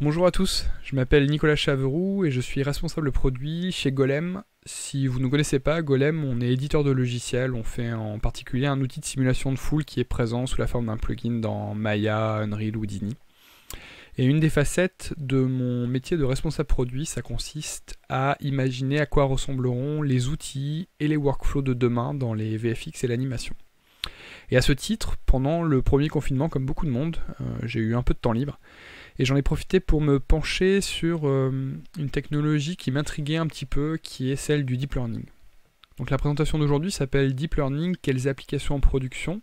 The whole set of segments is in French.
Bonjour à tous, je m'appelle Nicolas Chaveroux et je suis responsable produit chez Golem. Si vous ne connaissez pas, Golem, on est éditeur de logiciels, on fait en particulier un outil de simulation de foule qui est présent sous la forme d'un plugin dans Maya, Unreal ou Dini. Et une des facettes de mon métier de responsable produit, ça consiste à imaginer à quoi ressembleront les outils et les workflows de demain dans les VFX et l'animation. Et à ce titre, pendant le premier confinement, comme beaucoup de monde, euh, j'ai eu un peu de temps libre. Et j'en ai profité pour me pencher sur euh, une technologie qui m'intriguait un petit peu, qui est celle du deep learning. Donc la présentation d'aujourd'hui s'appelle Deep Learning, quelles applications en production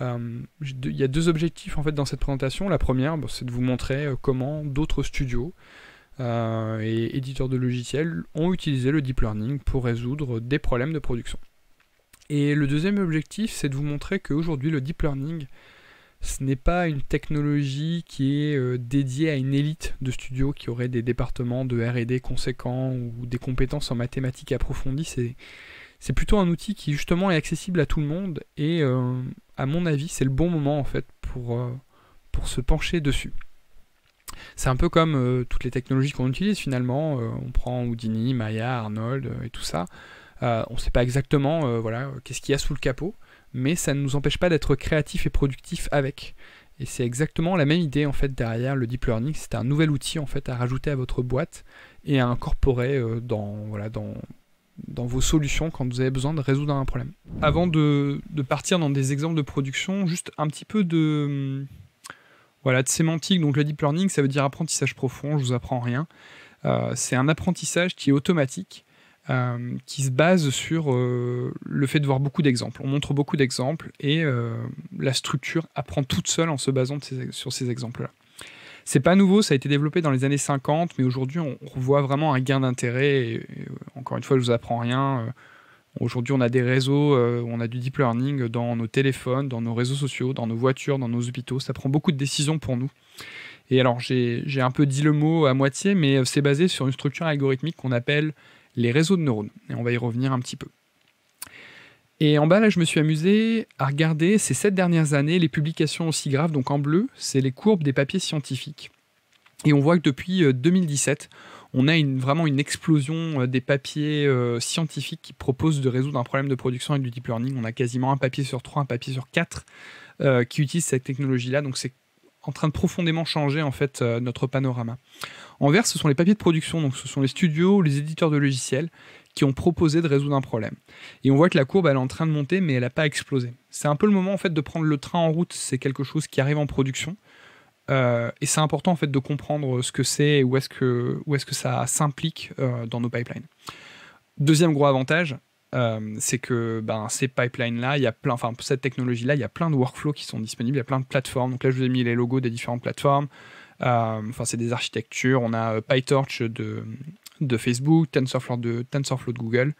euh, Il y a deux objectifs en fait dans cette présentation. La première, bah, c'est de vous montrer euh, comment d'autres studios et éditeurs de logiciels ont utilisé le deep learning pour résoudre des problèmes de production. Et le deuxième objectif, c'est de vous montrer qu'aujourd'hui le deep learning ce n'est pas une technologie qui est euh, dédiée à une élite de studios qui aurait des départements de RD conséquents ou des compétences en mathématiques approfondies. C'est, plutôt un outil qui justement est accessible à tout le monde et euh, à mon avis c'est le bon moment en fait pour, euh, se pencher dessus. C'est un peu comme toutes les technologies qu'on utilise finalement, on prend Houdini, Maya, Arnold et tout ça. on ne sait pas exactement qu'est-ce qu'il y a sous le capot mais ça ne nous empêche pas d'être créatifs et productifs avec. Et c'est exactement la même idée en fait derrière le deep learning. C'est un nouvel outil en fait à rajouter à votre boîte et à incorporer euh, dans, dans, dans vos solutions quand vous avez besoin de résoudre un problème. Avant de, partir dans des exemples de production, juste un petit peu de, voilà, de sémantique. Donc le deep learning, ça veut dire apprentissage profond, je ne vous apprends rien. Euh, c'est un apprentissage qui est automatique euh, qui se base sur euh, le fait de voir beaucoup d'exemples. On montre beaucoup d'exemples et euh, la structure apprend toute seule en se basant sur ces exemples-là. C'est pas nouveau, ça a été développé dans les années 50, mais aujourd'hui on voit vraiment un gain d'intérêt. encore une fois, je vous apprends rien. Aujourd'hui, on a des réseaux, on a du deep learning dans nos téléphones, dans nos réseaux sociaux, dans nos voitures, dans nos hôpitaux. Ça prend beaucoup de décisions pour nous. Et alors, j'ai un peu dit le mot à moitié, mais c'est basé sur une structure algorithmique qu'on appelle les réseaux de neurones. Et on va y revenir un petit peu. Et en bas, là, je me suis amusé à regarder ces sept dernières années les publications aussi graves. Donc en bleu, c'est les courbes des papiers scientifiques. Et on voit que depuis 2017, euh, on a vraiment une explosion euh, des papiers euh, scientifiques qui proposent de résoudre un problème de production avec du deep learning. On a quasiment un papier sur trois, un papier sur quatre qui utilisent cette technologie-là. Donc c'est en train de profondément changer en fait euh, notre panorama. En vert, ce sont les papiers de production, donc ce sont les studios les éditeurs de logiciels qui ont proposé de résoudre un problème. Et on voit que la courbe elle est en train de monter, mais elle n'a pas explosé. C'est un peu le moment en fait de prendre le train en route. C'est quelque chose qui arrive en production. Euh, et c'est important en fait de comprendre ce que c'est et où est-ce que, que ça s'implique euh, dans nos pipelines. Deuxième gros avantage, euh, c'est que ben, ces pipelines-là, il y a plein, enfin cette technologie-là, il y a plein de workflows qui sont disponibles, il y a plein de plateformes. Donc là, je vous ai mis les logos des différentes plateformes. Euh, enfin, c'est des architectures. On a euh, PyTorch de, Facebook, TensorFlow de, TensorFlow de Google.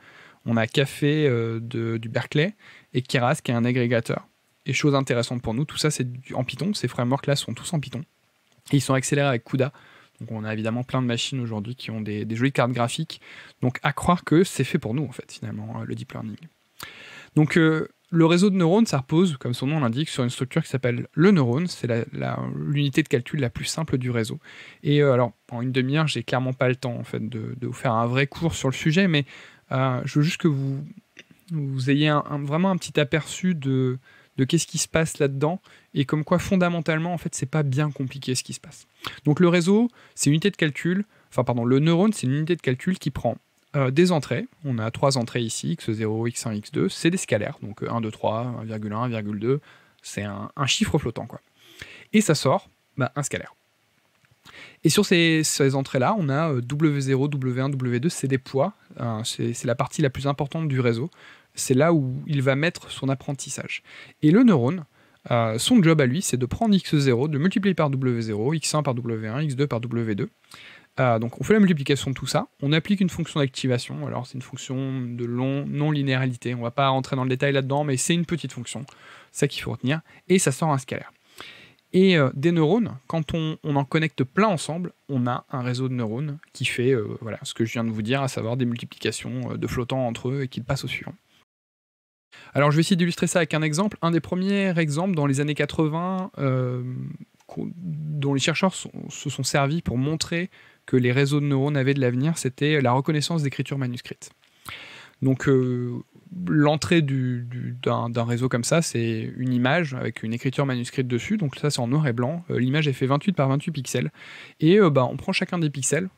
On a Café de, du Berkeley et Keras qui est un agrégateur. Et chose intéressante pour nous, tout ça c'est en Python. Ces frameworks-là sont tous en Python. Et ils sont accélérés avec CUDA on a évidemment plein de machines aujourd'hui qui ont des, jolies cartes graphiques. Donc à croire que c'est fait pour nous, en fait, finalement, hein, le deep learning. Donc euh, le réseau de neurones, ça repose, comme son nom l'indique, sur une structure qui s'appelle le neurone. C'est l'unité de calcul la plus simple du réseau. Et euh, alors, en une demi-heure, j'ai clairement pas le temps, en fait, de, vous faire un vrai cours sur le sujet, mais euh, je veux juste que vous, ayez vraiment un petit aperçu de, de qu'est-ce qui se passe là-dedans et comme quoi fondamentalement en fait c'est pas bien compliqué ce qui se passe. Donc le réseau c'est une unité de calcul, enfin pardon le neurone c'est une unité de calcul qui prend euh, des entrées, on a trois entrées ici, x0, x1, x2, c'est des scalaires, donc 1, 2, 3, 1,1, 1,2, c'est un, chiffre flottant quoi. Et ça sort bah, un scalaire. Et sur ces, entrées-là, on a W0, W1, W2, c'est des poids, euh, c'est la partie la plus importante du réseau c'est là où il va mettre son apprentissage. Et le neurone, son job à lui, c'est de prendre x0, de multiplier par w0, x1 par w1, x2 par w2. Euh, donc on fait la multiplication de tout ça, on applique une fonction d'activation, alors c'est une fonction de non-linéarité, on va pas rentrer dans le détail là-dedans, mais c'est une petite fonction, ça qu'il faut retenir, et ça sort un scalaire. Et euh, des neurones, quand on, en connecte plein ensemble, on a un réseau de neurones qui fait euh, voilà, ce que je viens de vous dire, à savoir des multiplications de flottants entre eux et qui passent au suivant. Alors je vais essayer d'illustrer ça avec un exemple. Un des premiers exemples dans les années 80 euh, dont les chercheurs se sont servis pour montrer que les réseaux de neurones avaient de l'avenir, c'était la reconnaissance d'écriture manuscrite. Donc euh, l'entrée d'un réseau comme ça, c'est une image avec une écriture manuscrite dessus. Donc ça, c'est en noir et blanc. Euh, l'image est fait 28 par 28 pixels. Et bah, on prend chacun des pixels,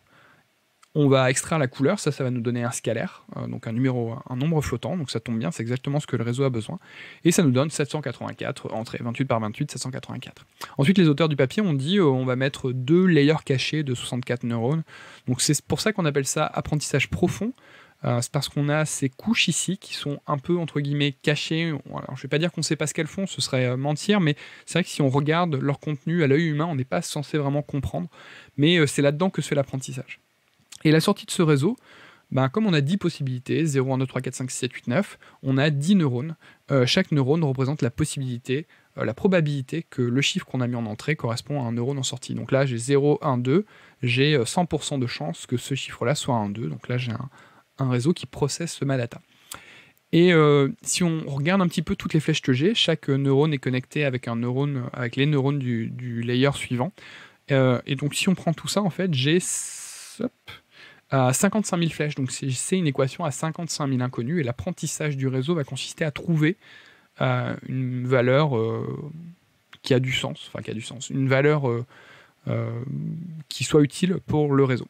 on va extraire la couleur, ça, ça va nous donner un scalaire, euh, donc un numéro, un nombre flottant, donc ça tombe bien, c'est exactement ce que le réseau a besoin. Et ça nous donne 784, entrée 28 par 28, 784. Ensuite, les auteurs du papier ont dit euh, on va mettre deux layers cachés de 64 neurones. Donc c'est pour ça qu'on appelle ça apprentissage profond. Euh, c'est parce qu'on a ces couches ici qui sont un peu entre guillemets cachées. je ne vais pas dire qu'on ne sait pas ce qu'elles font, ce serait mentir, mais c'est vrai que si on regarde leur contenu à l'œil humain, on n'est pas censé vraiment comprendre. Mais c'est là-dedans que se fait l'apprentissage. Et la sortie de ce réseau, ben, comme on a 10 possibilités, 0, 1, 2, 3, 4, 5, 6, 7, 8, 9, on a 10 neurones. Euh, chaque neurone représente la possibilité, euh, la probabilité que le chiffre qu'on a mis en entrée correspond à un neurone en sortie. Donc là, j'ai 0, 1, 2, j'ai 100% euh, de chance que ce chiffre-là soit 1, 2. Donc là, j'ai un, réseau qui processe ma data. Et si on regarde un petit peu toutes les flèches que j'ai, chaque neurone est connecté avec un neurone, avec les neurones du, du layer suivant. et donc si on prend tout ça, en fait, j'ai à 55 000 flèches. Donc c'est une équation à 55 000 inconnus, et l'apprentissage du réseau va consister à trouver euh, une valeur euh, qui a du sens, enfin qui a du sens, une valeur euh, qui soit utile pour le réseau.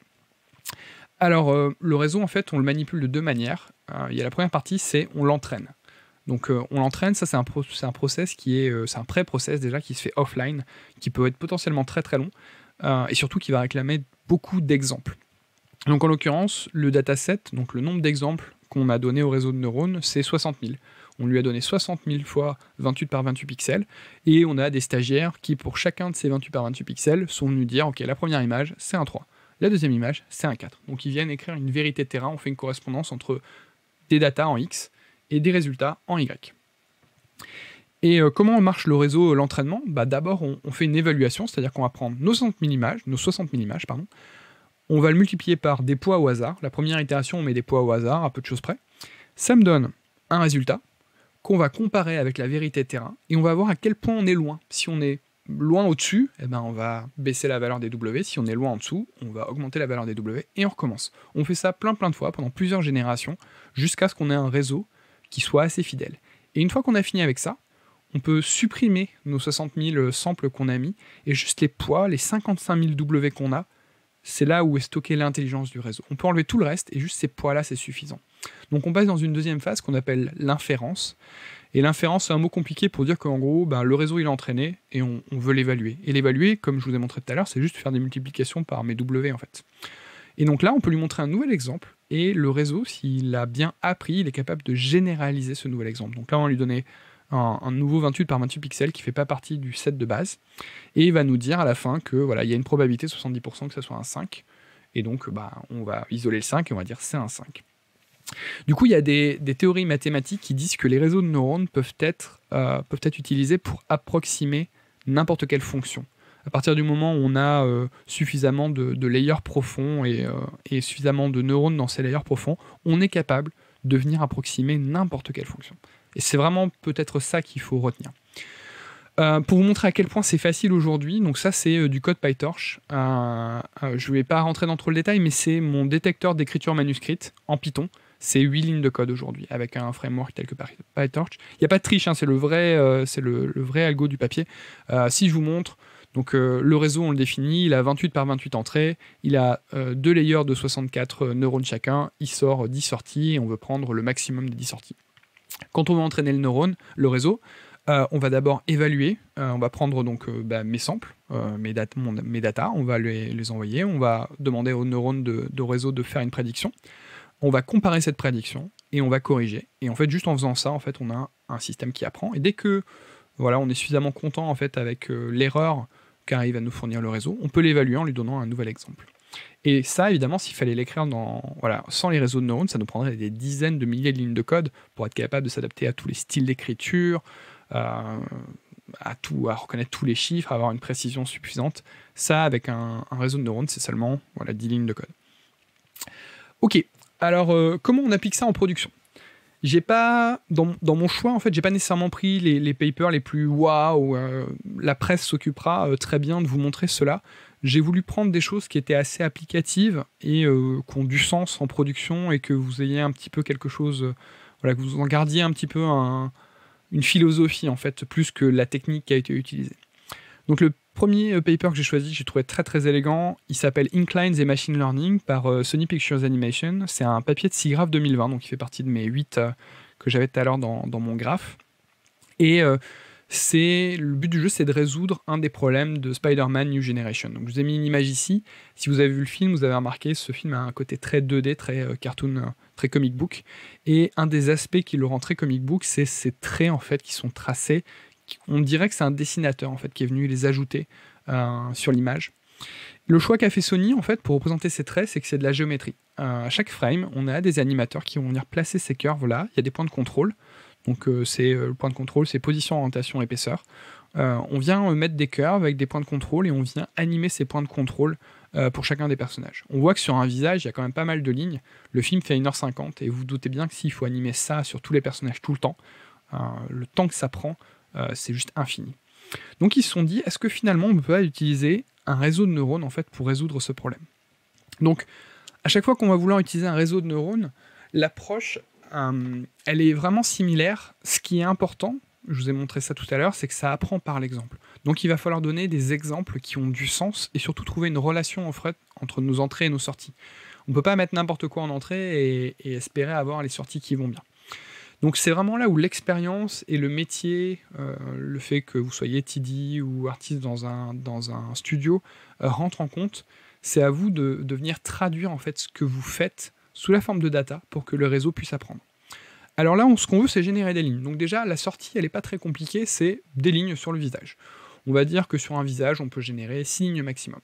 Alors le réseau en fait on le manipule de deux manières. Il y a la première partie c'est on l'entraîne. Donc on l'entraîne, ça c'est un, process qui est, c'est un pré-process déjà qui se fait offline, qui peut être potentiellement très très long, et surtout qui va réclamer beaucoup d'exemples. Donc en l'occurrence, le dataset, donc le nombre d'exemples qu'on a donné au réseau de neurones, c'est 60 000. On lui a donné 60 000 fois 28 par 28 pixels, et on a des stagiaires qui, pour chacun de ces 28 par 28 pixels, sont venus dire, OK, la première image, c'est un 3, la deuxième image, c'est un 4. Donc ils viennent écrire une vérité de terrain, on fait une correspondance entre des datas en X et des résultats en Y. Et euh, comment marche le réseau euh, l'entraînement bah, D'abord, on, fait une évaluation, c'est-à-dire qu'on va prendre nos 60 000 images, nos 60 000 images pardon, on va le multiplier par des poids au hasard. La première itération, on met des poids au hasard, à peu de choses près. Ça me donne un résultat qu'on va comparer avec la vérité terrain, et on va voir à quel point on est loin. Si on est loin au-dessus, eh ben on va baisser la valeur des W. Si on est loin en dessous, on va augmenter la valeur des W, et on recommence. On fait ça plein plein de fois, pendant plusieurs générations, jusqu'à ce qu'on ait un réseau qui soit assez fidèle. Et une fois qu'on a fini avec ça, on peut supprimer nos 60 000 samples qu'on a mis et juste les poids, les 55 000 W qu'on a, c'est là où est stockée l'intelligence du réseau. On peut enlever tout le reste et juste ces poids-là, c'est suffisant. Donc on passe dans une deuxième phase qu'on appelle l'inférence. Et l'inférence, c'est un mot compliqué pour dire qu'en gros, ben, le réseau il est entraîné et on, veut l'évaluer. Et l'évaluer, comme je vous ai montré tout à l'heure, c'est juste faire des multiplications par mes W en fait. Et donc là, on peut lui montrer un nouvel exemple et le réseau, s'il a bien appris, il est capable de généraliser ce nouvel exemple. Donc là, on va lui donner un, nouveau 28 par 28 pixels qui fait pas partie du set de base. Et il va nous dire à la fin que voilà, il y a une probabilité 70% que ce soit un 5. Et donc, bah, on va isoler le 5 et on va dire c'est un 5. Du coup, il y a des, théories mathématiques qui disent que les réseaux de neurones peuvent être, euh, peuvent être utilisés pour approximer n'importe quelle fonction. À partir du moment où on a euh, suffisamment de, layers profonds et, euh, et, suffisamment de neurones dans ces layers profonds, on est capable de venir approximer n'importe quelle fonction. Et c'est vraiment peut-être ça qu'il faut retenir. Euh, pour vous montrer à quel point c'est facile aujourd'hui, donc ça c'est euh, du code PyTorch. Euh, je ne vais pas rentrer dans trop le détail, mais c'est mon détecteur d'écriture manuscrite en Python. C'est 8 lignes de code aujourd'hui avec un framework tel que PyTorch. Il n'y a pas de triche, hein, c'est le, vrai, c'est le, vrai algo du papier. si je vous montre, donc le réseau on le définit, il a 28 par 28 entrées, il a deux layers de 64 neurones chacun, il sort 10 sorties et on veut prendre le maximum des 10 sorties. Quand on va entraîner le neurone, le réseau, euh, on va d'abord évaluer, euh, on va prendre donc euh, bah, mes samples, mes, datas, data, on va les, envoyer, on va demander au neurones de, réseau de faire une prédiction, on va comparer cette prédiction et on va corriger. Et en fait, juste en faisant ça, en fait, on a un système qui apprend. Et dès que voilà, on est suffisamment content en fait avec l'erreur qu'arrive à nous fournir le réseau, on peut l'évaluer en lui donnant un nouvel exemple. Et ça, évidemment, s'il fallait l'écrire dans, voilà, sans les réseaux de neurones, ça nous prendrait des dizaines de milliers de lignes de code pour être capable de s'adapter à tous les styles d'écriture, euh, à tout, à reconnaître tous les chiffres, à avoir une précision suffisante. Ça, avec un, réseau de neurones, c'est seulement voilà, 10 lignes de code. Ok, alors euh, comment on applique ça en production j'ai pas dans, mon choix en fait j'ai pas nécessairement pris les, papers les plus waouh euh, la presse s'occupera très bien de vous montrer cela j'ai voulu prendre des choses qui étaient assez applicatives et euh, qui ont du sens en production et que vous ayez un petit peu quelque chose, euh, voilà, que vous en gardiez un petit peu une philosophie en fait, plus que la technique qui a été utilisée. Donc le premier euh, paper que j'ai choisi, j'ai trouvé très très élégant, il s'appelle Inclines et Machine Learning par euh, Sony Pictures Animation. C'est un papier de SIGGRAPH 2020, donc il fait partie de mes 8 que j'avais tout à l'heure dans, dans, mon graphe. Et c'est le but du jeu, c'est de résoudre un des problèmes de Spider-Man New Generation. Donc, je vous ai mis une image ici. Si vous avez vu le film, vous avez remarqué ce film a un côté très 2D, très euh, cartoon, euh, très comic book. Et un des aspects qui le rend très comic book, c'est ces traits en fait qui sont tracés. On dirait que c'est un dessinateur en fait qui est venu les ajouter euh, sur l'image. Le choix qu'a fait Sony en fait pour représenter ces traits, c'est que c'est de la géométrie. à chaque frame, on a des animateurs qui vont venir placer ces curves là. Il y a des points de contrôle. Donc euh, c'est euh, le point de contrôle, c'est position, orientation, épaisseur. Euh, on vient mettre des curves avec des points de contrôle et on vient animer ces points de contrôle pour chacun des personnages. On voit que sur un visage, il y a quand même pas mal de lignes. Le film fait 1h50 et vous, vous doutez bien que s'il faut animer ça sur tous les personnages tout le temps, le temps que ça prend, c'est juste infini. Donc ils se sont dit, est-ce que finalement on peut utiliser un réseau de neurones en fait pour résoudre ce problème Donc à chaque fois qu'on va vouloir utiliser un réseau de neurones, l'approche euh, elle est vraiment similaire. Ce qui est important, je vous ai montré ça tout à l'heure, c'est que ça apprend par l'exemple. Donc il va falloir donner des exemples qui ont du sens et surtout trouver une relation entre nos entrées et nos sorties. On ne peut pas mettre n'importe quoi en entrée et, espérer avoir les sorties qui vont bien. Donc c'est vraiment là où l'expérience et le métier, euh, le fait que vous soyez TD ou artiste dans un, studio, euh, rentrent en compte. C'est à vous de, de, venir traduire en fait ce que vous faites sous la forme de data pour que le réseau puisse apprendre. Alors là, ce qu'on veut, c'est générer des lignes. Donc déjà, la sortie, elle n'est pas très compliquée, c'est des lignes sur le visage. On va dire que sur un visage, on peut générer 6 lignes maximum.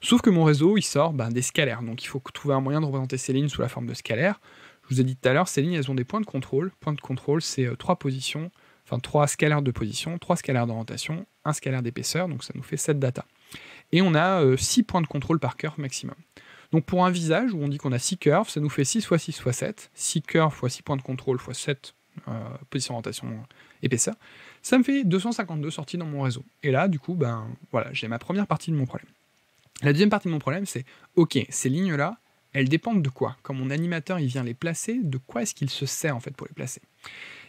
Sauf que mon réseau, il sort ben, des scalaires, donc il faut trouver un moyen de représenter ces lignes sous la forme de scalaires. Je vous ai dit tout à l'heure, ces lignes, elles ont des points de contrôle. Point de contrôle, c'est euh, trois positions, enfin trois scalaires de position, trois scalaires d'orientation, un scalaire d'épaisseur, donc ça nous fait 7 data. Et on a 6 euh, points de contrôle par cœur maximum. Donc pour un visage où on dit qu'on a 6 curves, ça nous fait 6 fois 6 fois 7. 6 curves fois 6 points de contrôle fois 7 euh, position, orientation, épaisseur. Ça me fait 252 sorties dans mon réseau. Et là, du coup, ben voilà, j'ai ma première partie de mon problème. La deuxième partie de mon problème, c'est ok, ces lignes-là, elles dépendent de quoi Quand mon animateur il vient les placer, de quoi est-ce qu'il se sert en fait pour les placer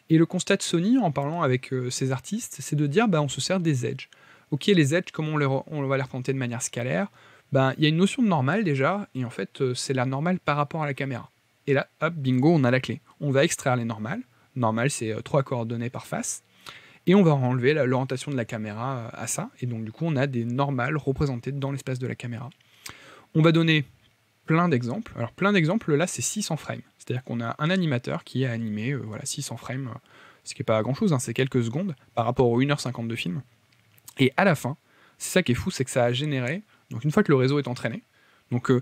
Et le constat de Sony, en parlant avec ces euh, ses artistes, c'est de dire ben on se sert des edges. Ok, les edges, comment on, on va les représenter de manière scalaire ben, il y a une notion de normale déjà, et en fait, euh, c'est la normale par rapport à la caméra. Et là, hop, bingo, on a la clé. On va extraire les normales. Normal, c'est euh, trois coordonnées par face. Et on va enlever l'orientation de la caméra euh, à ça. Et donc, du coup, on a des normales représentées dans l'espace de la caméra. On va donner plein d'exemples. Alors, plein d'exemples, là, c'est 600 frames. C'est-à-dire qu'on a un animateur qui a animé voilà, 600 frames, ce qui n'est pas grand-chose, hein, c'est quelques secondes par rapport aux 1h50 de film. Et à la fin, c'est ça qui est fou, c'est que ça a généré donc une fois que le réseau est entraîné, donc euh,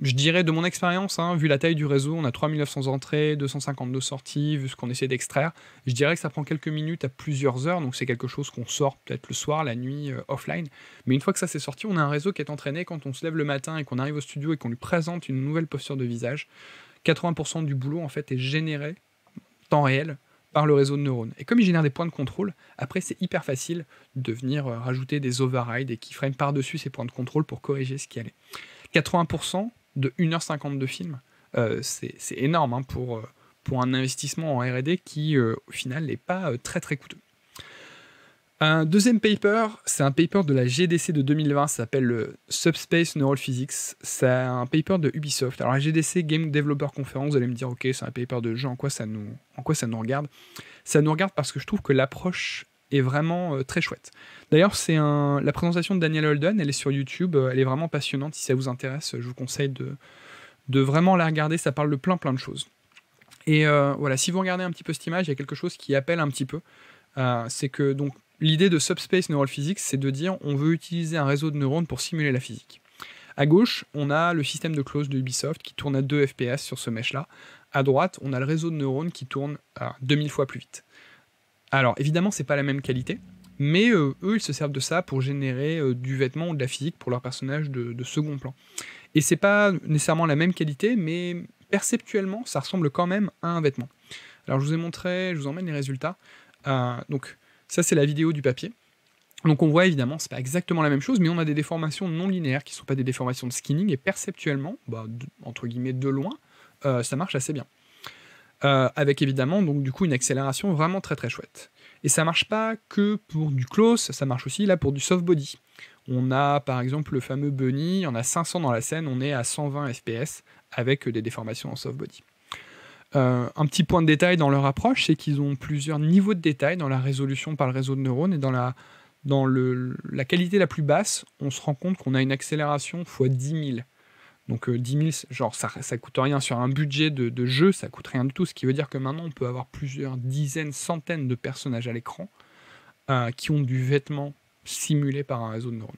je dirais de mon expérience, hein, vu la taille du réseau, on a 3900 entrées, 252 sorties, vu ce qu'on essaie d'extraire, je dirais que ça prend quelques minutes à plusieurs heures, donc c'est quelque chose qu'on sort peut-être le soir, la nuit, euh, offline. Mais une fois que ça s'est sorti, on a un réseau qui est entraîné quand on se lève le matin et qu'on arrive au studio et qu'on lui présente une nouvelle posture de visage. 80% du boulot en fait est généré temps réel par le réseau de neurones. Et comme il génère des points de contrôle, après c'est hyper facile de venir euh, rajouter des overrides et freinent par-dessus ces points de contrôle pour corriger ce qui allait. 80% de 1h50 de film, euh, c'est énorme hein, pour, euh, pour un investissement en RD qui au final n'est pas très très coûteux. Un deuxième paper, c'est un paper de la GDC de 2020, ça s'appelle le Subspace Neural Physics. C'est un paper de Ubisoft. Alors la GDC Game Developer Conference, vous allez me dire, ok, c'est un paper de jeu, en quoi ça nous, en quoi ça nous regarde Ça nous regarde parce que je trouve que l'approche est vraiment euh, très chouette. D'ailleurs, c'est un... la présentation de Daniel Holden, elle est sur YouTube, euh, elle est vraiment passionnante. Si ça vous intéresse, je vous conseille de, vraiment la regarder, ça parle de plein plein de choses. Et euh, voilà, si vous regardez un petit peu cette image, il y a quelque chose qui appelle un petit peu. c'est que donc L'idée de subspace neural physics, c'est de dire on veut utiliser un réseau de neurones pour simuler la physique. À gauche, on a le système de close de Ubisoft qui tourne à 2 FPS sur ce mesh-là. À droite, on a le réseau de neurones qui tourne à 2000 fois plus vite. Alors, évidemment, c'est pas la même qualité, mais euh, eux, ils se servent de ça pour générer euh, du vêtement ou de la physique pour leurs personnages de, second plan. Et c'est pas nécessairement la même qualité, mais perceptuellement, ça ressemble quand même à un vêtement. Alors, je vous ai montré, je vous emmène les résultats. Euh, donc, ça, c'est la vidéo du papier. Donc on voit évidemment, c'est pas exactement la même chose, mais on a des déformations non linéaires qui ne sont pas des déformations de skinning, et perceptuellement, bah, entre guillemets de loin, euh, ça marche assez bien. Euh, avec évidemment donc du coup une accélération vraiment très très chouette. Et ça marche pas que pour du close, ça marche aussi là pour du soft body. On a par exemple le fameux bunny, on a 500 dans la scène, on est à 120 fps avec des déformations en soft body. Euh, un petit point de détail dans leur approche, c'est qu'ils ont plusieurs niveaux de détail dans la résolution par le réseau de neurones et dans la, dans la qualité la plus basse, on se rend compte qu'on a une accélération fois 10 000. Donc 10 euh, 000, genre ça, ça coûte rien sur un budget de, jeu, ça coûte rien du tout. Ce qui veut dire que maintenant on peut avoir plusieurs dizaines, centaines de personnages à l'écran euh, qui ont du vêtement simulé par un réseau de neurones.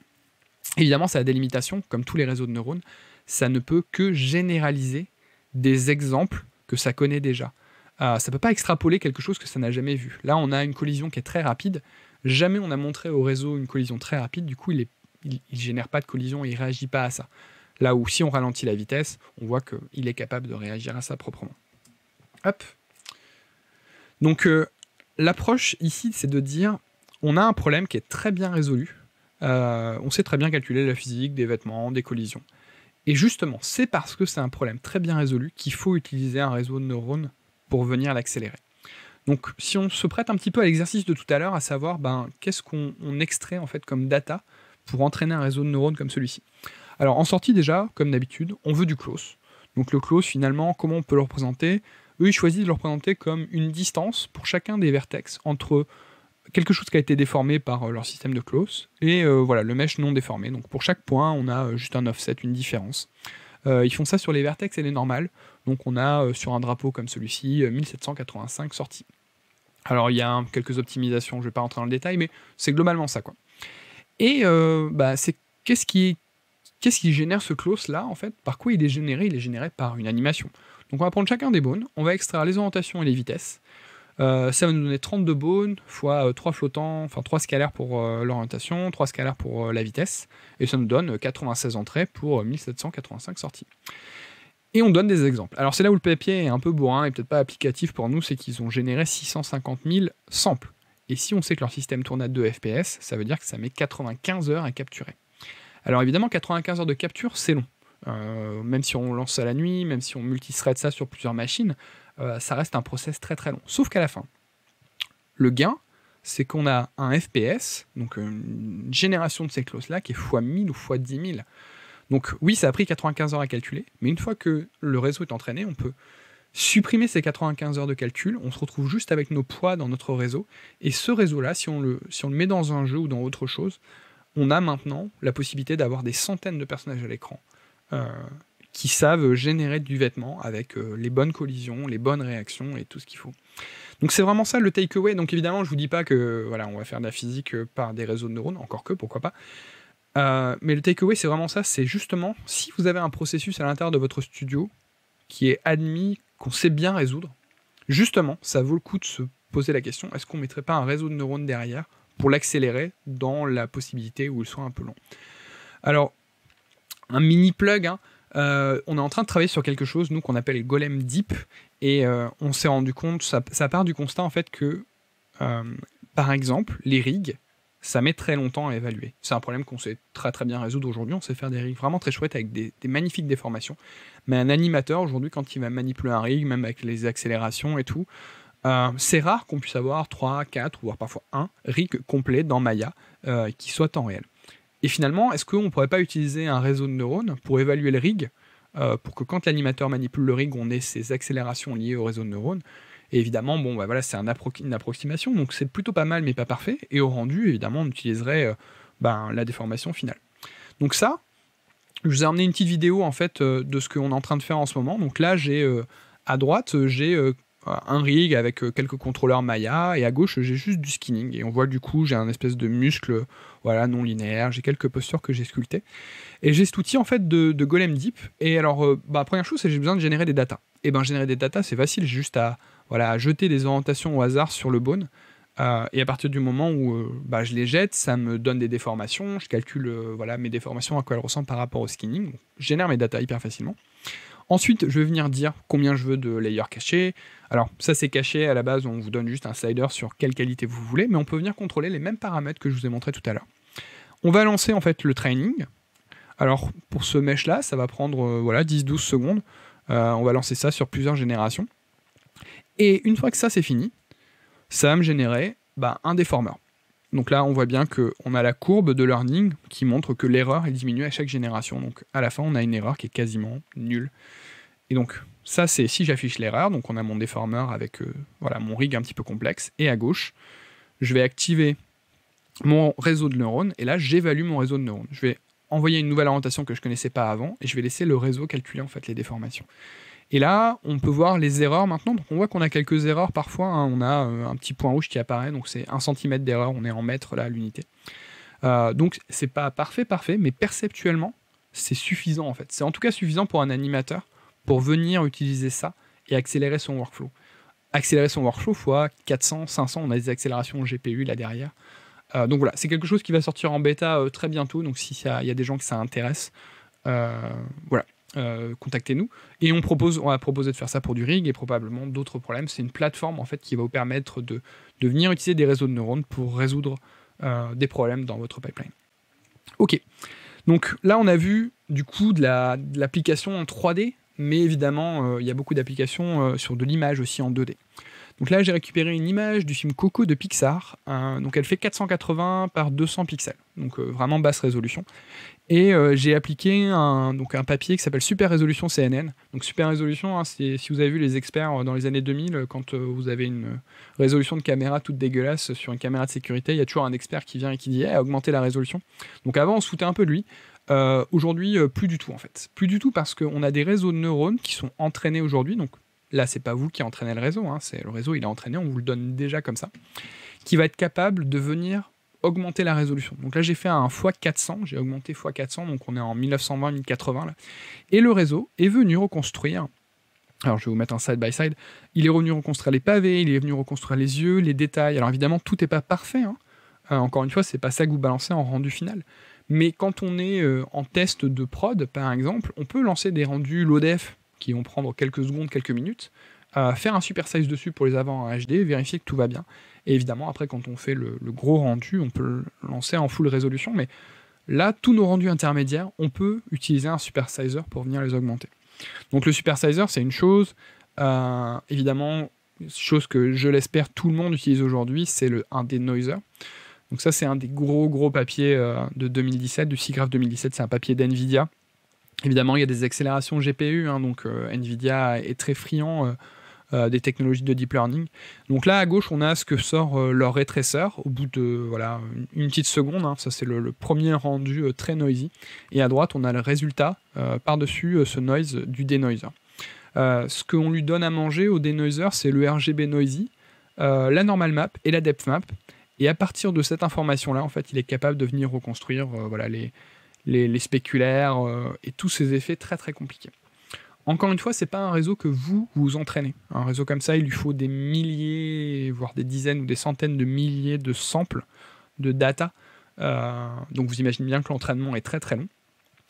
Évidemment, ça a des limitations, comme tous les réseaux de neurones. Ça ne peut que généraliser des exemples ça connaît déjà. Euh, ça ne peut pas extrapoler quelque chose que ça n'a jamais vu. Là, on a une collision qui est très rapide. Jamais on a montré au réseau une collision très rapide, du coup, il ne génère pas de collision il ne réagit pas à ça. Là où si on ralentit la vitesse, on voit qu'il est capable de réagir à ça proprement. Hop. Donc euh, l'approche ici, c'est de dire, on a un problème qui est très bien résolu. Euh, on sait très bien calculer la physique des vêtements, des collisions. Et justement, c'est parce que c'est un problème très bien résolu qu'il faut utiliser un réseau de neurones pour venir l'accélérer. Donc, si on se prête un petit peu à l'exercice de tout à l'heure, à savoir, ben, qu'est-ce qu'on extrait en fait comme data pour entraîner un réseau de neurones comme celui-ci Alors, en sortie déjà, comme d'habitude, on veut du close. Donc, le close, finalement, comment on peut le représenter Eux, ils choisissent de le représenter comme une distance pour chacun des vertex entre quelque chose qui a été déformé par euh, leur système de close, et euh, voilà, le mesh non déformé. Donc pour chaque point, on a euh, juste un offset, une différence. ils font ça sur les vertex et les normales, donc on a sur un drapeau comme celui-ci 1785 sorties. Alors il y a quelques optimisations, je ne vais pas rentrer dans le détail, mais c'est globalement ça quoi. Et bah, c'est qu'est-ce qui, quest -ce qui génère ce close là en fait Par quoi il est généré Il est généré par une animation. Donc on va prendre chacun des bones, on va extraire les orientations et les vitesses. Euh, ça va nous donner 32 bones fois 3 euh, flottants, enfin 3 scalaires pour euh, l'orientation, 3 scalaires pour la vitesse, et ça nous donne 96 entrées pour 1785 sorties. Et on donne des exemples. Alors c'est là où le papier est un peu bourrin et peut-être pas applicatif pour nous, c'est qu'ils ont généré 650 000 samples. Et si on sait que leur système tourne à 2 FPS, ça veut dire que ça met 95 heures à capturer. Alors évidemment, 95 heures de capture, c'est long. même si on lance ça la nuit, même si on multithread ça sur plusieurs machines, euh, ça reste un process très très long. Sauf qu'à la fin, le gain, c'est qu'on a un FPS, donc une génération de ces clauses-là, qui est x 1000 ou fois 10 000. Donc oui, ça a pris 95 heures à calculer, mais une fois que le réseau est entraîné, on peut supprimer ces 95 heures de calcul, on se retrouve juste avec nos poids dans notre réseau, et ce réseau-là, si, on le, si on le met dans un jeu ou dans autre chose, on a maintenant la possibilité d'avoir des centaines de personnages à l'écran. Euh, qui savent générer du vêtement avec euh, les bonnes collisions, les bonnes réactions et tout ce qu'il faut. Donc c'est vraiment ça le takeaway. Donc évidemment, je vous dis pas que voilà, on va faire de la physique euh, par des réseaux de neurones, encore que pourquoi pas. Euh, mais le takeaway, c'est vraiment ça. C'est justement si vous avez un processus à l'intérieur de votre studio qui est admis, qu'on sait bien résoudre, justement, ça vaut le coup de se poser la question est-ce qu'on ne mettrait pas un réseau de neurones derrière pour l'accélérer dans la possibilité où il soit un peu long Alors, un mini plug, hein, euh, on est en train de travailler sur quelque chose, nous, qu'on appelle Golem Deep, et euh, on s'est rendu compte, ça, part du constat en fait que, euh, par exemple, les rigs, ça met très longtemps à évaluer. C'est un problème qu'on sait très très bien résoudre aujourd'hui, on sait faire des rigs vraiment très chouettes avec des, magnifiques déformations, mais un animateur aujourd'hui, quand il va manipuler un rig, même avec les accélérations et tout, c'est rare qu'on puisse avoir 3, 4, voire parfois 1 rig complet dans Maya qui soit en réel. Et finalement, est-ce qu'on ne pourrait pas utiliser un réseau de neurones pour évaluer le rig, euh, pour que quand l'animateur manipule le rig, on ait ces accélérations liées au réseau de neurones et évidemment, bon, bah voilà, c'est une approximation, donc c'est plutôt pas mal, mais pas parfait. Et au rendu, évidemment, on utiliserait euh, ben, la déformation finale. Donc ça, je vous ai emmené une petite vidéo en fait euh, de ce qu'on est en train de faire en ce moment. Donc là, j'ai à droite, j'ai un rig avec quelques contrôleurs Maya, et à gauche, j'ai juste du skinning. Et on voit du coup, j'ai un espèce de muscle voilà, non linéaire, j'ai quelques postures que j'ai sculptées. Et j'ai cet outil en fait de, Golem Deep. Et alors, euh, bah, première chose, c'est j'ai besoin de générer des datas. Et bien, générer des datas, c'est facile, juste à, voilà, jeter des orientations au hasard sur le bone. Euh, et à partir du moment où euh, bah, je les jette, ça me donne des déformations. Je calcule voilà, mes déformations, à quoi elles ressemblent par rapport au skinning. je génère mes data hyper facilement. Ensuite, je vais venir dire combien je veux de layers cachés. Alors, ça c'est caché, à la base, on vous donne juste un slider sur quelle qualité vous voulez, mais on peut venir contrôler les mêmes paramètres que je vous ai montré tout à l'heure. On va lancer en fait le training. Alors, pour ce mesh-là, ça va prendre euh, voilà, 10-12 secondes. Euh, on va lancer ça sur plusieurs générations. Et une fois que ça c'est fini, ça va me générer bah, un déformeur. Donc là, on voit bien qu'on a la courbe de learning qui montre que l'erreur est diminuée à chaque génération. Donc à la fin, on a une erreur qui est quasiment nulle. Et donc ça, c'est si j'affiche l'erreur. Donc on a mon déformeur avec euh, voilà, mon rig un petit peu complexe. Et à gauche, je vais activer mon réseau de neurones. Et là, j'évalue mon réseau de neurones. Je vais envoyer une nouvelle orientation que je ne connaissais pas avant. Et je vais laisser le réseau calculer en fait les déformations. Et là, on peut voir les erreurs maintenant. Donc on voit qu'on a quelques erreurs parfois. Hein. On a euh, un petit point rouge qui apparaît, donc c'est 1 cm d'erreur, on est en mètres là l'unité. Euh, donc c'est pas parfait, parfait, mais perceptuellement, c'est suffisant en fait. C'est en tout cas suffisant pour un animateur pour venir utiliser ça et accélérer son workflow. Accélérer son workflow fois 400, 500, on a des accélérations GPU là derrière. Euh, donc voilà, c'est quelque chose qui va sortir en bêta euh, très bientôt. Donc s'il y, y, a des gens que ça intéresse, voilà, euh, contactez-nous. Et on, propose, on va proposer de faire ça pour du rig et probablement d'autres problèmes. C'est une plateforme en fait qui va vous permettre de, de venir utiliser des réseaux de neurones pour résoudre euh, des problèmes dans votre pipeline. Ok. Donc là, on a vu du coup de l'application en 3D, mais évidemment, euh, il y a beaucoup d'applications sur de l'image aussi en 2D. Donc là, j'ai récupéré une image du film Coco de Pixar. donc elle fait 480 par 200 pixels, donc vraiment basse résolution. Et euh, j'ai appliqué un, donc un papier qui s'appelle Super Résolution CNN. Donc Super Résolution, hein, c'est si vous avez vu les experts euh, dans les années 2000, euh, quand vous avez une résolution de caméra toute dégueulasse sur une caméra de sécurité, il y a toujours un expert qui vient et qui dit hey, augmenter la résolution. Donc avant, on se foutait un peu de lui. aujourd'hui, plus du tout en fait. Plus du tout parce qu'on a des réseaux de neurones qui sont entraînés aujourd'hui. Donc là, c'est pas vous qui entraînez le réseau, hein, c'est le réseau, il est entraîné, on vous le donne déjà comme ça, qui va être capable de venir augmenter la résolution. Donc là, j'ai fait un x400, j'ai augmenté x400, donc on est en 1920-1080 Et le réseau est venu reconstruire alors je vais vous mettre un side by side. Il est revenu reconstruire les pavés, il est venu reconstruire les yeux, les détails. Alors évidemment, tout n'est pas parfait. Hein. Euh, encore une fois, c'est pas ça que vous balancez en rendu final. Mais quand on est euh, en test de prod, par exemple, on peut lancer des rendus LODEF qui vont prendre quelques secondes, quelques minutes faire un super size dessus pour les avant en HD, vérifier que tout va bien. Et évidemment, après, quand on fait le, gros rendu, on peut le lancer en full résolution, mais là, tous nos rendus intermédiaires, on peut utiliser un super pour venir les augmenter. Donc le super c'est une chose, euh, évidemment, chose que je l'espère tout le monde utilise aujourd'hui, c'est le un des noiser. Donc ça, c'est un des gros gros papiers euh, de 2017, du SIGGRAPH 2017, c'est un papier d'NVIDIA. Évidemment, il y a des accélérations GPU, hein, donc euh, NVIDIA est très friand euh, des technologies de deep learning. Donc là, à gauche, on a ce que sort euh, leur rétresseur au bout de voilà, une, petite seconde. Hein, ça, c'est le, premier rendu euh, très noisy. Et à droite, on a le résultat par-dessus ce noise du denoiser. ce qu'on lui donne à manger au denoiser, c'est le RGB noisy, la normal map et la depth map. Et à partir de cette information-là, en fait, il est capable de venir reconstruire voilà, les, les, les spéculaires et tous ces effets très très compliqués. Encore une fois, c'est pas un réseau que vous vous entraînez. Un réseau comme ça, il lui faut des milliers, voire des dizaines ou des centaines de milliers de samples de data. Euh, donc vous imaginez bien que l'entraînement est très très long.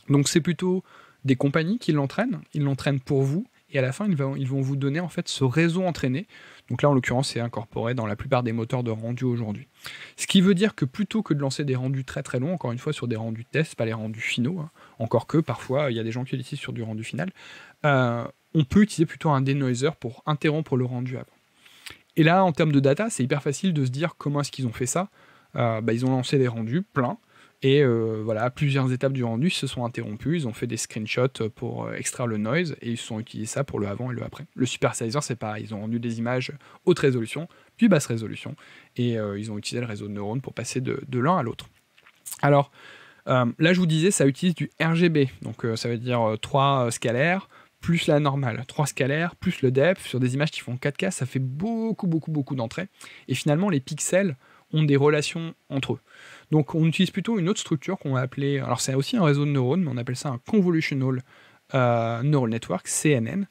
Donc c'est plutôt des compagnies qui l'entraînent, ils l'entraînent pour vous, et à la fin ils vont, vous donner en fait ce réseau entraîné. Donc là en l'occurrence c'est incorporé dans la plupart des moteurs de rendu aujourd'hui. Ce qui veut dire que plutôt que de lancer des rendus très très longs, encore une fois sur des rendus tests, pas les rendus finaux, hein, encore que parfois il y a des gens qui l'utilisent sur du rendu final, euh, on peut utiliser plutôt un denoiser pour interrompre le rendu avant. Et là, en termes de data, c'est hyper facile de se dire comment est-ce qu'ils ont fait ça. Euh, bah, ils ont lancé des rendus pleins, et euh, voilà, plusieurs étapes du rendu se sont interrompues. Ils ont fait des screenshots pour extraire le noise et ils sont utilisé ça pour le avant et le après. Le supersizer, c'est pareil. Ils ont rendu des images haute résolution, puis basse résolution. Et ils ont utilisé le réseau de neurones pour passer de, de l'un à l'autre. Alors, euh, là, je vous disais, ça utilise du RGB, donc euh, ça veut dire 3 euh, scalaires plus la normale. 3 scalaires, plus le depth, sur des images qui font 4K, ça fait beaucoup, beaucoup, beaucoup d'entrées. Et finalement, les pixels ont des relations entre eux. Donc on utilise plutôt une autre structure qu'on va appeler, alors c'est aussi un réseau de neurones, mais on appelle ça un convolutional euh, Neural Network, CNN.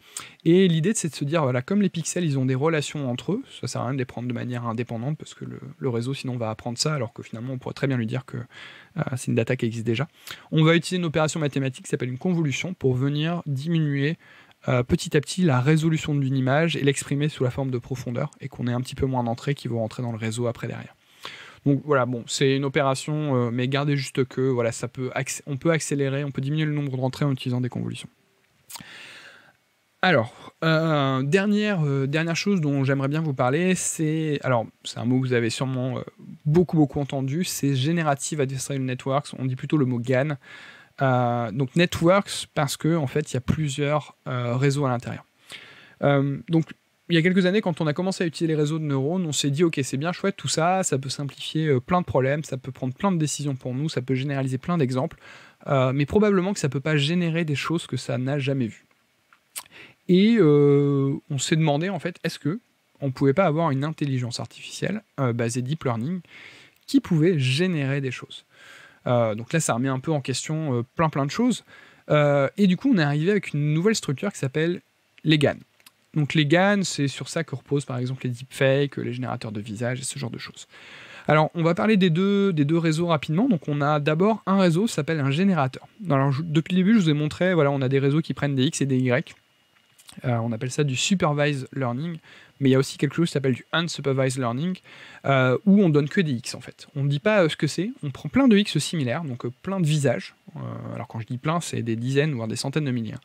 Et l'idée, c'est de se dire, voilà, comme les pixels, ils ont des relations entre eux, ça sert à rien de les prendre de manière indépendante, parce que le, réseau, sinon, va apprendre ça, alors que finalement, on pourrait très bien lui dire que euh, c'est une data qui existe déjà. On va utiliser une opération mathématique qui s'appelle une convolution pour venir diminuer euh, petit à petit la résolution d'une image et l'exprimer sous la forme de profondeur, et qu'on ait un petit peu moins d'entrées qui vont rentrer dans le réseau après derrière. Donc voilà, bon, c'est une opération, euh, mais gardez juste que voilà, ça peut on peut accélérer, on peut diminuer le nombre d'entrées en utilisant des convolutions. Alors, euh, dernière, euh, dernière chose dont j'aimerais bien vous parler, c'est. Alors, c'est un mot que vous avez sûrement beaucoup, beaucoup entendu, c'est Generative Adversarial Networks, on dit plutôt le mot GAN. donc, Networks, parce que en fait, il y a plusieurs réseaux à l'intérieur. donc, il y a quelques années, quand on a commencé à utiliser les réseaux de neurones, on s'est dit, ok, c'est bien chouette tout ça, ça peut simplifier euh, plein de problèmes, ça peut prendre plein de décisions pour nous, ça peut généraliser plein d'exemples, euh, mais probablement que ça ne peut pas générer des choses que ça n'a jamais vues. Et euh, on s'est demandé, en fait, est-ce que on ne pouvait pas avoir une intelligence artificielle basée deep learning qui pouvait générer des choses Donc là, ça remet un peu en question plein plein de choses. et du coup, on est arrivé avec une nouvelle structure qui s'appelle les GAN. Donc les GAN, c'est sur ça que reposent par exemple les deepfakes, les générateurs de visages et ce genre de choses. Alors, on va parler des deux, des deux réseaux rapidement. Donc, on a d'abord un réseau qui s'appelle un générateur. Alors, depuis le début, je vous ai montré, voilà, on a des réseaux qui prennent des X et des Y. Euh, on appelle ça du supervised learning, mais il y a aussi quelque chose qui s'appelle du unsupervised learning, euh, où on donne que des X en fait. On ne dit pas euh, ce que c'est, on prend plein de X similaires, donc plein de visages. alors quand je dis plein, c'est des dizaines, voire des centaines de milliers.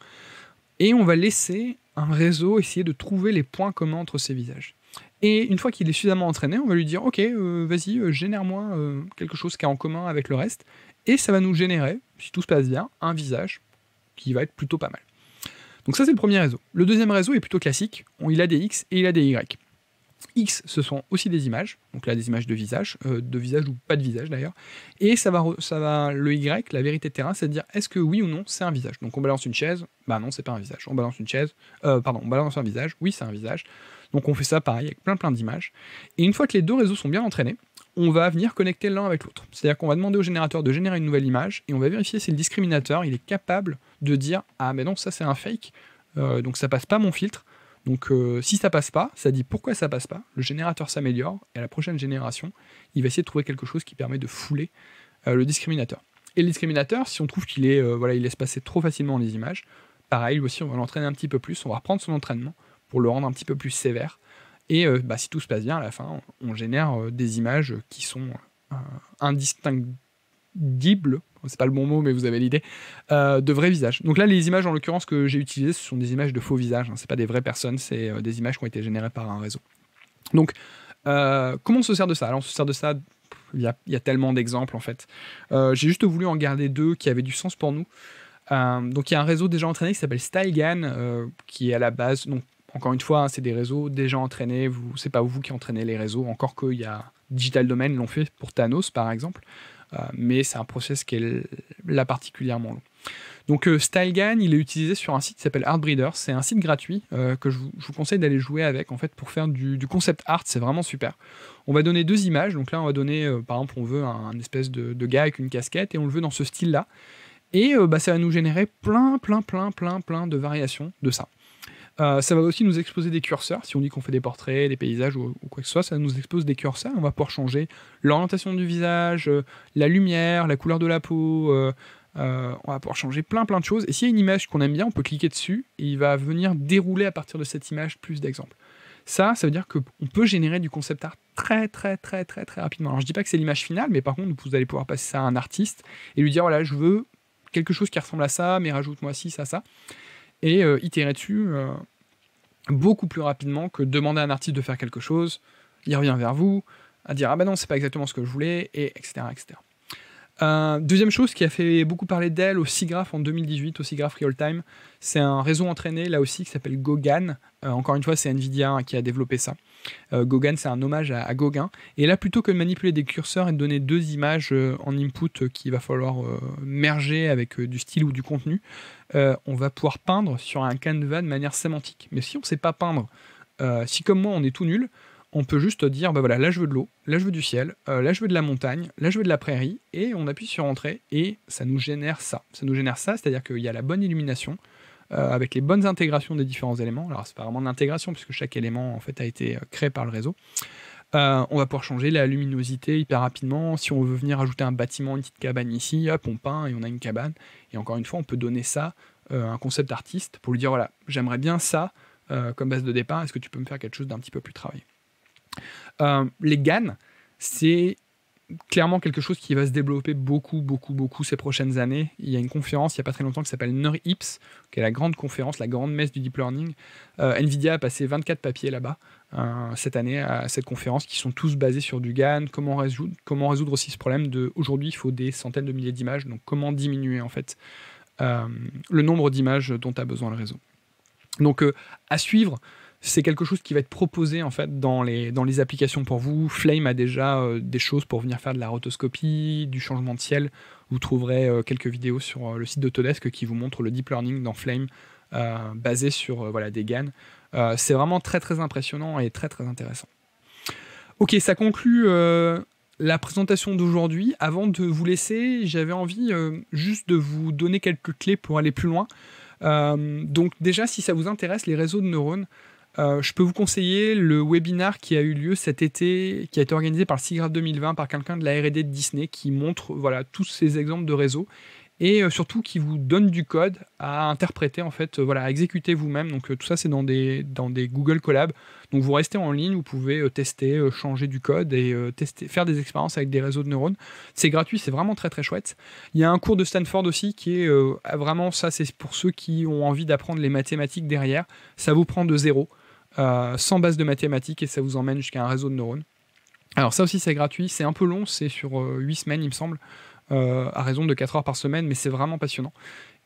Et on va laisser un réseau, essayer de trouver les points communs entre ces visages. Et une fois qu'il est suffisamment entraîné, on va lui dire Ok, euh, vas-y, euh, génère-moi euh, quelque chose qui a en commun avec le reste. Et ça va nous générer, si tout se passe bien, un visage qui va être plutôt pas mal. Donc, ça, c'est le premier réseau. Le deuxième réseau est plutôt classique on, il a des X et il a des Y. X, ce sont aussi des images, donc là des images de visage, euh, de visage ou pas de visage d'ailleurs, et ça va, ça va, le Y, la vérité terrain, c'est de dire est-ce que oui ou non c'est un visage. Donc on balance une chaise, bah non c'est pas un visage. On balance une chaise, euh, pardon, on balance un visage, oui c'est un visage. Donc on fait ça pareil avec plein plein d'images. Et une fois que les deux réseaux sont bien entraînés, on va venir connecter l'un avec l'autre. C'est-à-dire qu'on va demander au générateur de générer une nouvelle image et on va vérifier si le discriminateur il est capable de dire ah mais non ça c'est un fake, euh, donc ça passe pas mon filtre donc euh, si ça passe pas, ça dit pourquoi ça passe pas, le générateur s'améliore, et à la prochaine génération, il va essayer de trouver quelque chose qui permet de fouler euh, le discriminateur. Et le discriminateur, si on trouve qu'il est, euh, voilà, il laisse passer trop facilement les images, pareil, lui aussi, on va l'entraîner un petit peu plus, on va reprendre son entraînement pour le rendre un petit peu plus sévère. Et bah, si tout se passe bien, à la fin, on, génère des images qui sont indistinguibles c'est pas le bon mot, mais vous avez l'idée, euh, de vrais visages. Donc là, les images en l'occurrence que j'ai utilisées, ce sont des images de faux visages, hein. c'est pas des vraies personnes, c'est euh, des images qui ont été générées par un réseau. Donc, euh, comment on se sert de ça Alors, on se sert de ça, il y, a, tellement d'exemples en fait. j'ai juste voulu en garder deux qui avaient du sens pour nous. donc, il y a un réseau déjà entraîné qui s'appelle Stylegan, qui est à la base, donc encore une fois, hein, c'est des réseaux déjà entraînés, vous, n'est pas vous qui entraînez les réseaux, encore qu'il y a Digital Domain l'ont fait pour Thanos par exemple. Euh, mais c'est un process qui est là particulièrement long. Donc euh, StyleGAN, il est utilisé sur un site qui s'appelle Artbreeder. C'est un site gratuit euh, que je vous, conseille d'aller jouer avec en fait pour faire du, concept art. C'est vraiment super. On va donner deux images. Donc là, on va donner, par exemple, on veut un, espèce de, gars avec une casquette et on le veut dans ce style-là. Et bah, ça va nous générer plein, plein, plein, plein, plein de variations de ça. Euh, ça va aussi nous exposer des curseurs. Si on dit qu'on fait des portraits, des paysages ou, quoi que ce soit, ça nous expose des curseurs. On va pouvoir changer l'orientation du visage, euh, la lumière, la couleur de la peau. Euh, on va pouvoir changer plein plein de choses. Et s'il y a une image qu'on aime bien, on peut cliquer dessus et il va venir dérouler à partir de cette image plus d'exemples. Ça, ça veut dire qu'on peut générer du concept art très très très très très rapidement. Alors je dis pas que c'est l'image finale, mais par contre vous allez pouvoir passer ça à un artiste et lui dire voilà je veux quelque chose qui ressemble à ça, mais rajoute-moi ci, ça, ça et euh, itérer dessus euh, beaucoup plus rapidement que demander à un artiste de faire quelque chose, il revient vers vous, à dire ah ben non, c'est pas exactement ce que je voulais, et etc. etc. Euh, deuxième chose qui a fait beaucoup parler d'elle au SIGGRAPH en 2018, au SIGGRAPH Real Time, c'est un réseau entraîné là aussi qui s'appelle Gogan. encore une fois, c'est Nvidia qui a développé ça. Euh, Gauguin, c'est un hommage à, Gauguin. Et là, plutôt que de manipuler des curseurs et de donner deux images euh, en input euh, qu'il va falloir merger avec du style ou du contenu, on va pouvoir peindre sur un canevas de manière sémantique. Mais si on ne sait pas peindre, si comme moi on est tout nul, on peut juste dire, bah voilà, là je veux de l'eau, là je veux du ciel, là je veux de la montagne, là je veux de la prairie, et on appuie sur Entrée, et ça nous génère ça. Ça nous génère ça, c'est-à-dire qu'il y a la bonne illumination, euh, avec les bonnes intégrations des différents éléments. Alors, c'est pas vraiment de l'intégration, puisque chaque élément, en fait, a été euh, créé par le réseau. Euh, on va pouvoir changer la luminosité hyper rapidement. Si on veut venir ajouter un bâtiment, une petite cabane ici, hop, on peint et on a une cabane. Et encore une fois, on peut donner ça à un concept artiste pour lui dire voilà, j'aimerais bien ça comme base de départ, est-ce que tu peux me faire quelque chose d'un petit peu plus travaillé Les GAN, c'est clairement quelque chose qui va se développer beaucoup, beaucoup, beaucoup ces prochaines années. Il y a une conférence il n'y a pas très longtemps qui s'appelle NeurIPS, qui est la grande conférence, la grande messe du deep learning. Euh, Nvidia a passé 24 papiers là-bas euh, cette année à cette conférence, qui sont tous basés sur du GAN, comment résoudre, comment résoudre aussi ce problème de aujourd'hui il faut des centaines de milliers d'images, donc comment diminuer en fait euh, le nombre d'images dont a besoin le réseau. Donc à suivre, c'est quelque chose qui va être proposé en fait dans les, dans les applications pour vous. Flame a déjà euh, des choses pour venir faire de la rotoscopie, du changement de ciel. Vous trouverez euh, quelques vidéos sur euh, le site d'Autodesk qui vous montre le deep learning dans Flame basé sur voilà, des GAN. c'est vraiment très très impressionnant et très très intéressant. Ok, ça conclut la présentation d'aujourd'hui. Avant de vous laisser, j'avais envie juste de vous donner quelques clés pour aller plus loin. donc déjà, si ça vous intéresse, les réseaux de neurones, euh, je peux vous conseiller le webinar qui a eu lieu cet été, qui a été organisé par SIGRAPH 2020 par quelqu'un de la R&D de Disney qui montre voilà tous ces exemples de réseaux et euh, surtout qui vous donne du code à interpréter en fait, euh, voilà, à exécuter vous-même. Donc tout ça c'est dans des dans des Google Collabs. Donc vous restez en ligne, vous pouvez tester, changer du code et tester, faire des expériences avec des réseaux de neurones. C'est gratuit, c'est vraiment très très chouette. Il y a un cours de Stanford aussi qui est vraiment ça, c'est pour ceux qui ont envie d'apprendre les mathématiques derrière. Ça vous prend de zéro. Euh, sans base de mathématiques et ça vous emmène jusqu'à un réseau de neurones. Alors ça aussi c'est gratuit, c'est un peu long, c'est sur 8 euh, semaines il me semble, euh, à raison de 4 heures par semaine, mais c'est vraiment passionnant.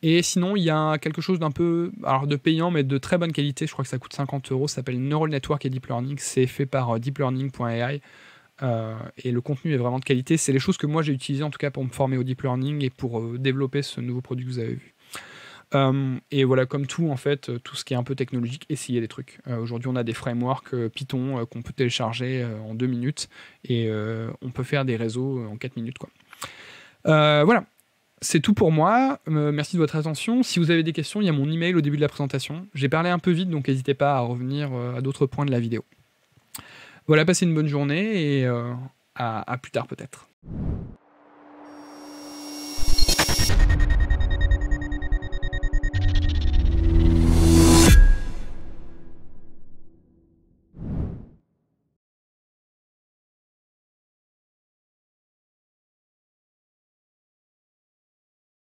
Et sinon, il y a quelque chose d'un peu alors de payant, mais de très bonne qualité. Je crois que ça coûte 50 euros. Ça s'appelle Neural Network et Deep Learning. C'est fait par deeplearning.ai. et le contenu est vraiment de qualité. C'est les choses que moi j'ai utilisées en tout cas pour me former au deep learning et pour développer ce nouveau produit que vous avez vu. Euh, et voilà, comme tout, en fait, euh, tout ce qui est un peu technologique, essayer des trucs. Euh, aujourd'hui, on a des frameworks Python qu'on peut télécharger en deux minutes et on peut faire des réseaux en quatre minutes. Quoi. voilà, c'est tout pour moi. merci de votre attention. Si vous avez des questions, il y a mon email au début de la présentation. J'ai parlé un peu vite, donc n'hésitez pas à revenir à d'autres points de la vidéo. Voilà, passez une bonne journée et à plus tard peut-être.